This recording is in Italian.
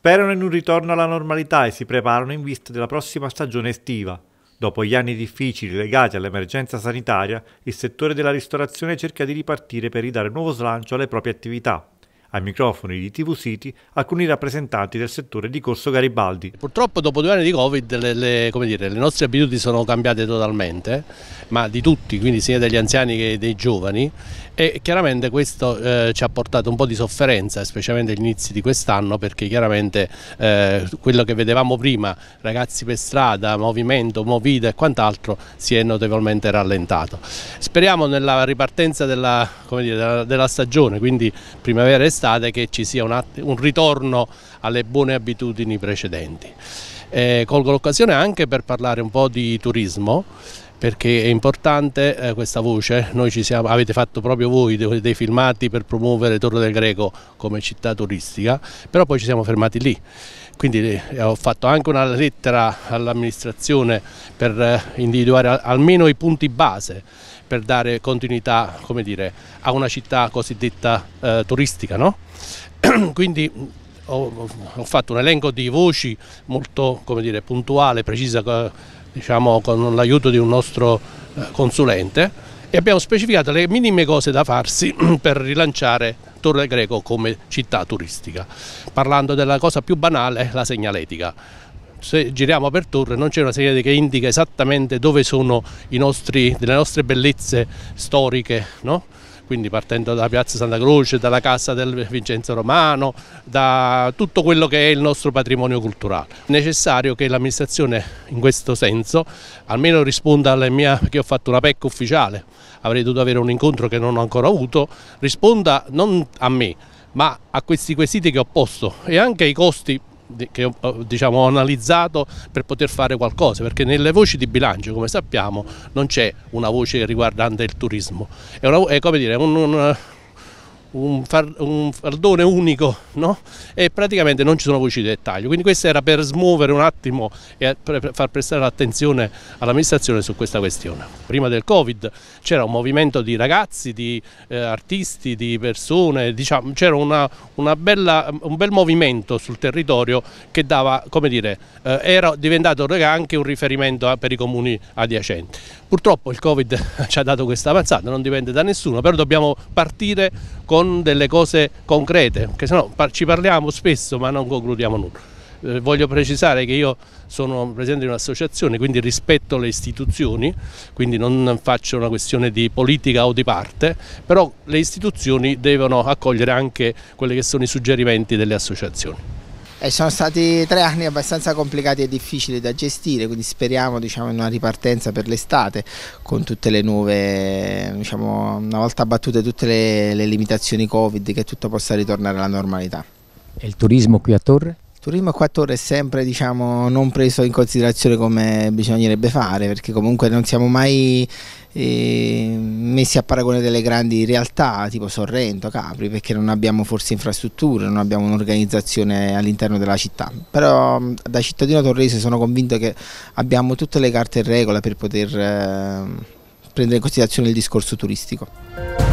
Sperano in un ritorno alla normalità e si preparano in vista della prossima stagione estiva. Dopo gli anni difficili legati all'emergenza sanitaria, il settore della ristorazione cerca di ripartire per ridare nuovo slancio alle proprie attività. Ai microfoni di TV City alcuni rappresentanti del settore di Corso Garibaldi. Purtroppo dopo due anni di Covid le, le, dire, le nostre abitudini sono cambiate totalmente, ma di tutti, quindi sia degli anziani che dei giovani e chiaramente questo eh, ci ha portato un po' di sofferenza, specialmente agli inizi di quest'anno perché chiaramente eh, quello che vedevamo prima, ragazzi per strada, movimento, movida e quant'altro si è notevolmente rallentato. Speriamo nella ripartenza della, dire, della, della stagione, quindi primavera e quest'estate che ci sia un, un ritorno alle buone abitudini precedenti. Eh, colgo l'occasione anche per parlare un po' di turismo perché è importante eh, questa voce, siamo, avete fatto proprio voi dei, filmati per promuovere Torre del Greco come città turistica, però poi ci siamo fermati lì, quindi eh, ho fatto anche una lettera all'amministrazione per eh, individuare almeno i punti base per dare continuità dire, a una città cosiddetta eh, turistica. No? quindi, ho, ho, fatto un elenco di voci molto dire, puntuale, precisa diciamo, con l'aiuto di un nostro eh, consulente e abbiamo specificato le minime cose da farsi per rilanciare Torre Greco come città turistica, parlando della cosa più banale, la segnaletica. Se giriamo per Torre non c'è una segnaletica che indica esattamente dove sono nostri, le nostre bellezze storiche, no? quindi partendo da Piazza Santa Croce, dalla Casa del Vincenzo Romano, da tutto quello che è il nostro patrimonio culturale. È necessario che l'amministrazione in questo senso almeno risponda alla mia, che ho fatto una PEC ufficiale, avrei dovuto avere un incontro che non ho ancora avuto, risponda non a me, ma a questi quesiti che ho posto e anche ai costi che diciamo, ho analizzato per poter fare qualcosa, perché nelle voci di bilancio, come sappiamo, non c'è una voce riguardante il turismo. È, una, è come dire, un, un un, far, un fardone unico no? e praticamente non ci sono voci di dettaglio. Quindi questo era per smuovere un attimo e far prestare l'attenzione all'amministrazione su questa questione. Prima del Covid c'era un movimento di ragazzi, di eh, artisti, di persone, diciamo, c'era una, una un bel movimento sul territorio che dava, come dire, eh, era diventato anche un riferimento per i comuni adiacenti. Purtroppo il Covid ci ha dato questa avanzata, non dipende da nessuno, però dobbiamo partire con delle cose concrete, perché sennò ci parliamo spesso ma non concludiamo nulla. Eh, voglio precisare che io sono presidente di un'associazione, quindi rispetto le istituzioni, quindi non faccio una questione di politica o di parte, però le istituzioni devono accogliere anche quelli che sono i suggerimenti delle associazioni. E sono stati tre anni abbastanza complicati e difficili da gestire, quindi speriamo diciamo, in una ripartenza per l'estate con tutte le nuove, diciamo, una volta abbattute tutte le, le limitazioni Covid, che tutto possa ritornare alla normalità. E il turismo qui a Torre? Turismo a 4 ore è sempre diciamo, non preso in considerazione come bisognerebbe fare, perché comunque non siamo mai eh, messi a paragone delle grandi realtà tipo Sorrento, Capri, perché non abbiamo forse infrastrutture, non abbiamo un'organizzazione all'interno della città. Però da cittadino torrese sono convinto che abbiamo tutte le carte in regola per poter eh, prendere in considerazione il discorso turistico.